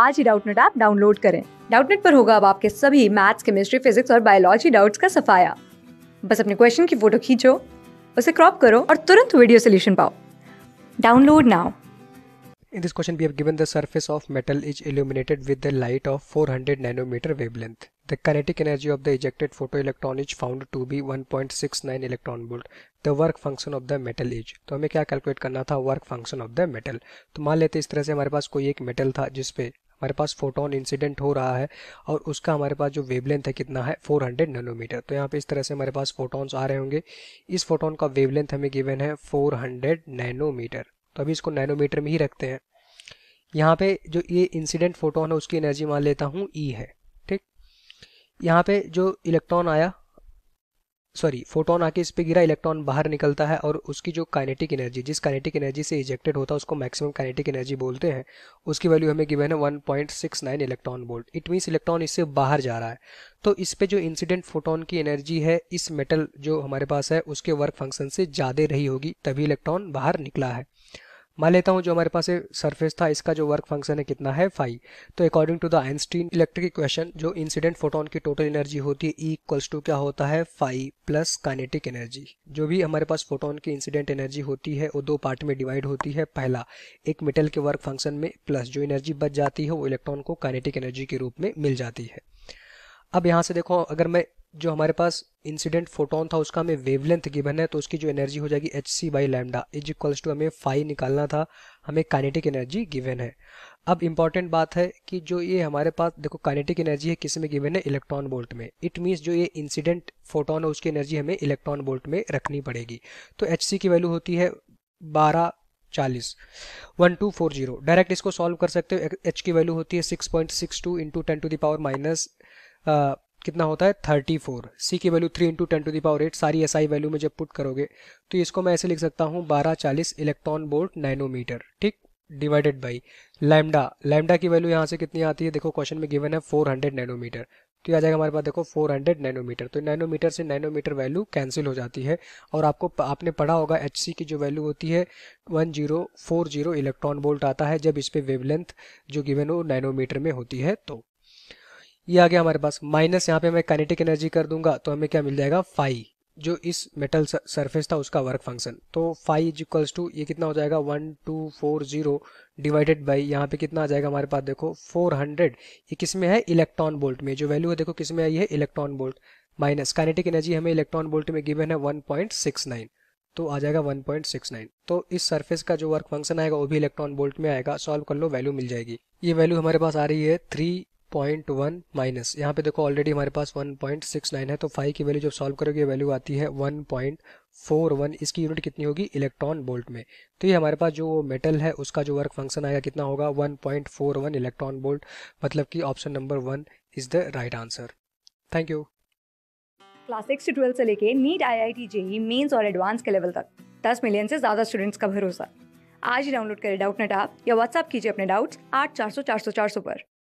आज ही Doubtnut app download करें डाउटनेट पर होगा अब आपके सभी मैथ्स केमिस्ट्री फिजिक्स और बायोलॉजी डाउट्स का सफाया बस अपने क्वेश्चन की फोटो खींचो उसे क्रॉप करो और तुरंत वीडियो सोल्यूशन पाओ download now In this question, we have given the surface of metal is illuminated with the light of 400 nanometer wavelength. The kinetic energy of the ejected photoelectron is found to be 1.69 electron volt. The work function of the metal is. तो हमें क्या calculate करना था work function of the metal तो मान लेते इस तरह से हमारे पास कोई एक मेटल था जिसपे हमारे पास फोटोन इंसिडेंट हो रहा है और उसका हमारे पास जो वेवलेंथ है कितना है 400 नैनोमीटर तो यहाँ पे इस तरह से हमारे पास फोटॉन्स आ रहे होंगे इस फोटोन का वेवलेंथ हमें गिवन है 400 नैनोमीटर तो अभी इसको नैनोमीटर में ही रखते हैं यहाँ पे जो ये इंसिडेंट फोटोन है उसकी एनर्जी मान लेता हूँ ई e है ठीक यहाँ पे जो इलेक्ट्रॉन आया सॉरी फोटोन आके इस पे गिरा इलेक्ट्रॉन बाहर निकलता है और उसकी जो काइनेटिक एनर्जी जिस काइनेटिक एनर्जी से इजेक्टेड होता है उसको मैक्सिमम काइनेटिक एनर्जी बोलते हैं उसकी वैल्यू हमें गिवन है 1.69 electron volt it means electron इससे बाहर जा रहा है तो इस पे जो इंसिडेंट फोटोन की एनर्जी है इस मेटल जो हमारे पास है उसके वर्क फंक्शन से ज़्यादा रही होगी तभी इलेक्ट्रॉन बाहर निकला है मान लेता हूँ जो हमारे पास सरफेस था इसका जो वर्क फंक्शन है कितना है फाइव तो according to the Einstein electric equation जो इंसिडेंट फोटोन की टोटल एनर्जी होती है ई इक्वल्स टू क्या होता है फाइव प्लस काइनेटिक एनर्जी जो भी हमारे पास फोटोन की इंसिडेंट एनर्जी होती है वो दो पार्ट में डिवाइड होती है पहला एक मेटल के वर्क फंक्शन में प्लस जो एनर्जी बच जाती है वो इलेक्ट्रॉन को काइनेटिक एनर्जी के रूप में मिल जाती है अब यहाँ से देखो अगर मैं जो हमारे पास इंसिडेंट फोटोन था उसका हमें वेवलेंथ गिवन है तो उसकी जो एनर्जी हो जाएगी H C by lambda is equals to हमें फाइव निकालना था हमें काइनेटिक एनर्जी गिवन है अब इम्पॉर्टेंट बात है कि जो ये हमारे पास देखो काइनेटिक एनर्जी है किस में गिवन है इलेक्ट्रॉन बोल्ट में इट मीन्स जो ये इंसिडेंट फोटोन है उसकी एनर्जी हमें इलेक्ट्रॉन बोल्ट में रखनी पड़ेगी तो एच सी की वैल्यू होती है बारह चालीस one two four zero direct इसको सॉल्व कर सकते हो एच की वैल्यू होती है six point six two into ten to the power minus कितना होता है 34 सी की value 3 into ten to the power eight sorry S SI value में जब पुट करोगे तो इसको मैं ऐसे लिख सकता हूँ बारह चालीस इलेक्ट्रॉन बोल्ट नैनोमीटर ठीक डिवाइडेड बाई लैमडा लैमडा की वैल्यू यहाँ से कितनी आती है देखो क्वेश्चन में गिवन है 400 नैनोमीटर तो आ जाएगा हमारे पास देखो 400 नैनोमीटर तो नैनोमीटर से नैनोमीटर वैल्यू कैंसिल हो जाती है और आपको आपने पढ़ा होगा एच की जो वैल्यू होती है 1040 इलेक्ट्रॉन बोल्ट आता है जब इस पे वेवलेंथ जो गिवन हो नैनोमीटर में होती है तो ये आ गया हमारे पास माइनस यहाँ पे मैं काइनेटिक एनर्जी कर दूंगा तो हमें क्या मिल जाएगा फाइव जो इस मेटल सरफेस था उसका वर्क फंक्शन तो फाइव इज इक्वल्स टू ये कितना हो जाएगा one two four zero divided by यहाँ पे कितना आ जाएगा हमारे पास देखो फोर हंड्रेड ये किस है इलेक्ट्रॉन बोल्ट में जो वैल्यू है देखो किस आई है electron volt minus kinetic energy हमें इलेक्ट्रॉन बोल्ट में गिवन है वन पॉइंट सिक्स नाइन तो आ जाएगा वन तो इस सर्फेस का जो वर्क फंक्शन आएगा वो भी इलेक्ट्रॉन बोल्ट में आएगा सॉल्व कर लो वैल्यू मिल जाएगी ये वैल्यू हमारे पास आ रही है थ्री पॉइंट वन माइनस यहाँ पे देखो ऑलरेडी हमारे पास वन पॉइंट सिक्स नाइन है तो फाइव की वैल्यू जब सॉल्व करोगे वैल्यू आती है वन पॉइंट फोर वन इसकी यूनिट कितनी होगी इलेक्ट्रॉन बोल्ट में तो ये हमारे पास जो मेटल है उसका जो वर्क फंक्शन आएगा कितना होगा one point four one electron volt मतलब कि option number one is the right answer thank you class six से ट्वेल्थ से लेके NEET I I T JEE Mains और एडवांस के लेवल तक दस मिलियन से ज़्यादा स्टूडेंट्स का भरोसा आज ही डाउनलोड करें डाउट नेट आप या व्हाट्सअप कीजिए अपने डाउट्स आठ चार सौ चार सौ चार सौ पर